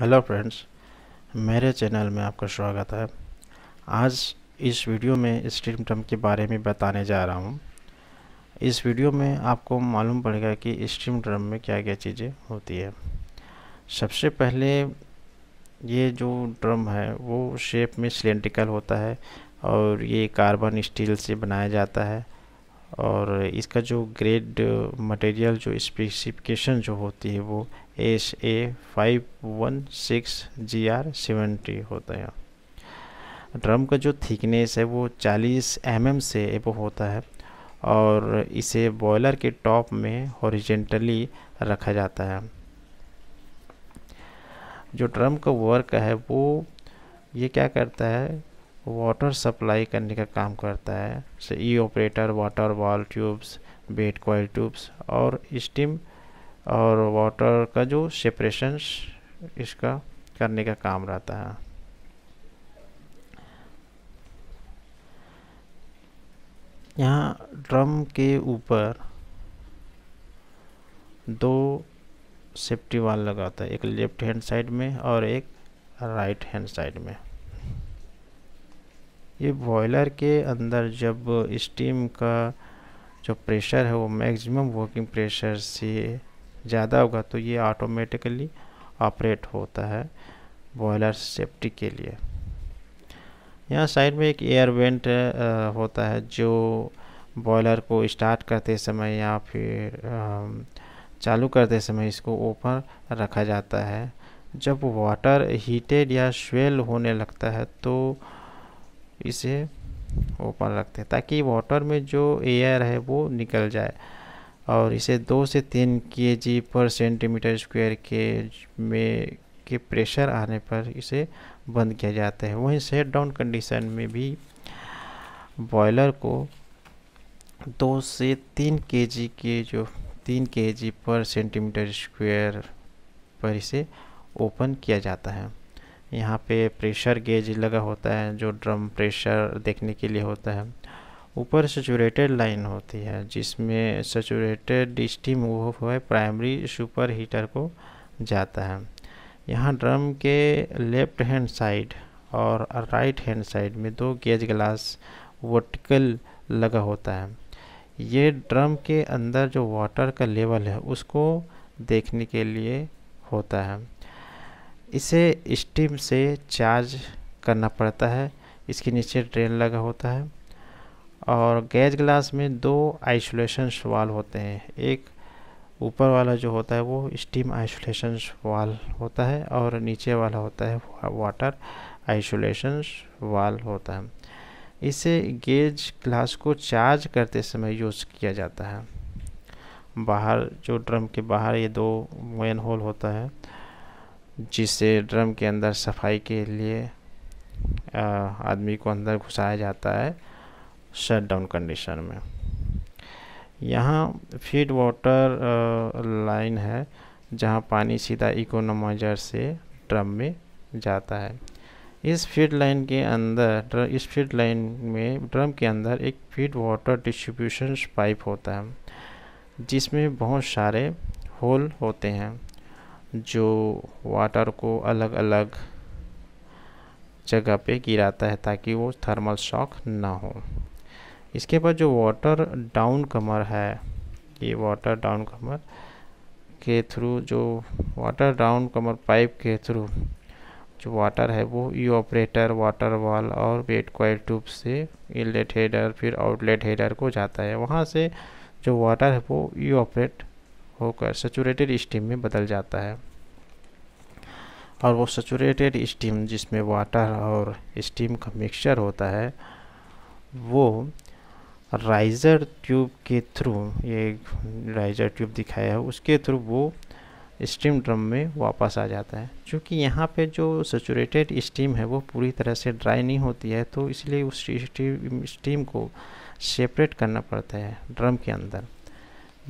hello friends मेरे channel में आपका स्वागत है आज इस वीडियो में स्ट्रीम टर्म के बारे में बताने जा रहा हूँ इस वीडियो में आपको मालूम पड़ेगा कि स्ट्रीम टर्म में क्या क्या चीज़ें होती है सबसे पहले ये जो ड्रम है वो शेप में सिलेंड्रिकल होता है और ये कार्बन स्टील से बनाया जाता है और इसका जो ग्रेड मटेरियल जो स्पेसिफिकेशन जो होती है वो S A five one six G R seventy होता है ड्रम का जो थिकनेस है वो चालीस एम mm से एबो होता है और इसे बॉयलर के टॉप में हॉरिजेंटली रखा जाता है जो ड्रम का वर्क है वो ये क्या करता है वाटर सप्लाई करने का काम करता है जैसे evaporator water wall tubes bed coil tubes और स्टीम और वाटर का जो सेपरेशन इसका करने का काम रहता है यहाँ ड्रम के ऊपर दो सेफ्टी वाल लगाता है एक लेफ्ट हैंड साइड में और एक राइट हैंड साइड में ये बॉयलर के अंदर जब स्टीम का जो प्रेशर है वो मैक्सिमम वर्किंग प्रेशर से ज़्यादा होगा तो ये ऑटोमेटिकली ऑपरेट होता है बॉयलर सेफ्टी के लिए यहाँ साइड में एक एयर वेंट होता है जो बॉयलर को स्टार्ट करते समय या फिर चालू करते समय इसको ऊपर रखा जाता है जब वाटर हीटेड या स्वेल होने लगता है तो इसे ओपन रखते हैं ताकि वाटर में जो एयर है वो निकल जाए और इसे दो से तीन के जी पर सेंटीमीटर स्क्वायर के में के प्रेशर आने पर इसे बंद किया जाता है वहीं सेट डाउन कंडीशन में भी बॉयलर को दो से तीन के जी के जो तीन के जी पर सेंटीमीटर स्क्वायर पर इसे ओपन किया जाता है यहाँ पे प्रेशर गेज लगा होता है जो ड्रम प्रेशर देखने के लिए होता है ऊपर सेचूरेटेड लाइन होती है जिसमें सेचूरेटेड स्टीम वो हुआ प्राइमरी सुपर हीटर को जाता है यहाँ ड्रम के लेफ्ट हैंड साइड और राइट हैंड साइड में दो गेज ग्लास वर्टिकल लगा होता है ये ड्रम के अंदर जो वाटर का लेवल है उसको देखने के लिए होता है इसे स्टीम से चार्ज करना पड़ता है इसके नीचे ड्रेन लगा होता है और गैज ग्लास में दो आइसोलेशन वाल होते हैं एक ऊपर वाला जो होता है वो स्टीम आइसोलेशन वाल होता है और नीचे वाला होता है वाटर आइसोलेशन वाल होता है इसे गेज ग्लास को चार्ज करते समय यूज़ किया जाता है बाहर जो ड्रम के बाहर ये दो मेन होल होता है जिससे ड्रम के अंदर सफाई के लिए आदमी को अंदर घुसाया जाता है शट डाउन कंडीशन में यहाँ फीड वाटर लाइन है जहाँ पानी सीधा इकोनोमाइजर से ड्रम में जाता है इस फीड लाइन के अंदर इस फीड लाइन में ड्रम के अंदर एक फीड वाटर डिस्ट्रीब्यूशन पाइप होता है जिसमें बहुत सारे होल होते हैं जो वाटर को अलग अलग जगह पे गिराता है ताकि वो थर्मल शॉक ना हो इसके बाद जो वाटर डाउन कमर है ये वाटर डाउन कमर के थ्रू जो वाटर डाउन कमर पाइप के थ्रू जो वाटर है वो ई ऑपरेटर वाटर वाल और वेट कॉयल ट्यूब से इनलेट हेडर फिर आउटलेट हेडर को जाता है वहाँ से जो वाटर है वो ई ऑपरेट होकर सेचूरेटेड स्टीम में बदल जाता है और वो सेचूरेटेड स्टीम जिसमें वाटर और स्टीम का मिक्सचर होता है वो राइज़र ट्यूब के थ्रू ये राइज़र ट्यूब दिखाया है उसके थ्रू वो स्टीम ड्रम में वापस आ जाता है क्योंकि यहाँ पे जो सचुरेटेड स्टीम है वो पूरी तरह से ड्राई नहीं होती है तो इसलिए उस स्टीम को सेपरेट करना पड़ता है ड्रम के अंदर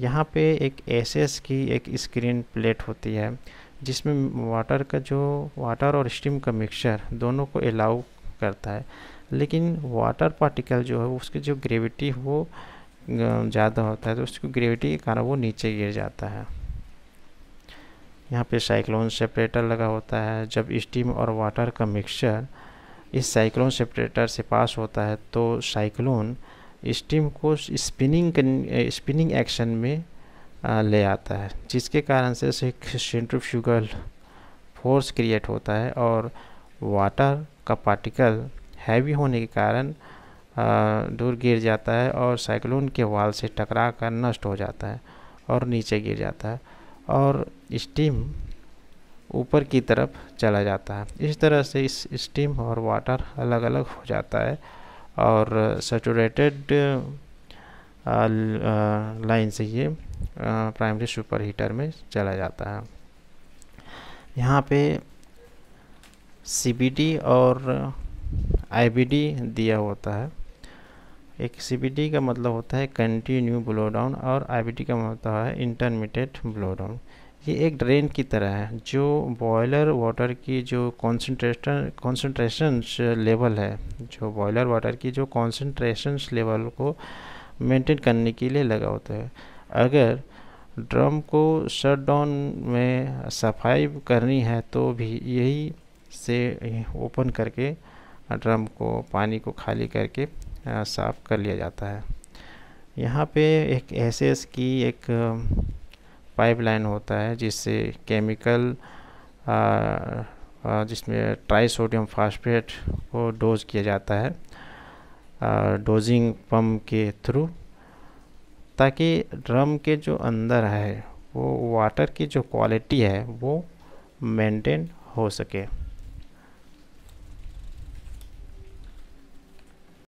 यहाँ पे एक एस की एक स्क्रीन प्लेट होती है जिसमें वाटर का जो वाटर और स्टीम का मिक्सचर दोनों को अलाउ करता है लेकिन वाटर पार्टिकल जो है उसकी जो ग्रेविटी वो ज़्यादा होता है तो उसकी ग्रेविटी के कारण वो नीचे गिर जाता है यहाँ पे साइक्लोन सेपरेटर लगा होता है जब स्टीम और वाटर का मिक्सचर इस साइक्लोन सेपरेटर से पास होता है तो साइक्लोन स्टीम को स्पिनिंग स्पिनिंग एक्शन में आ, ले आता है जिसके कारण से एक सेंट्रीफ्यूगल फोर्स क्रिएट होता है और वाटर का पार्टिकल हैवी होने के कारण दूर गिर जाता है और साइक्लोन के वाल से टकरा कर नष्ट हो जाता है और नीचे गिर जाता है और स्टीम ऊपर की तरफ चला जाता है इस तरह से इस स्टीम और वाटर अलग अलग हो जाता है और सेचूरेटेड लाइन uh, uh, से ये प्राइमरी सुपर हीटर में चला जाता है यहाँ पे सी और आई दिया होता है एक सी का मतलब होता है कंटिन्यू ब्लोडाउन और आई का मतलब होता है इंटरमीडिएट ब्लोडाउन डाउन ये एक ड्रेन की तरह है जो बॉयलर वाटर की जो कॉन्सेंट्रेशन कॉन्सेंट्रेशन लेवल है जो बॉयलर वाटर की जो कॉन्सेंट्रेशन लेवल को मेंटेन करने के लिए लगा होता है अगर ड्रम को शट डाउन में सफाई करनी है तो भी यही से ओपन करके ड्रम को पानी को खाली करके साफ़ कर लिया जाता है यहाँ पे एक एसएस की एक पाइपलाइन होता है जिससे केमिकल जिसमें ट्राईसोडियम फास्फेट को डोज किया जाता है डोजिंग पम्प के थ्रू ताकि ड्रम के जो अंदर है वो वाटर की जो क्वालिटी है वो मेंटेन हो सके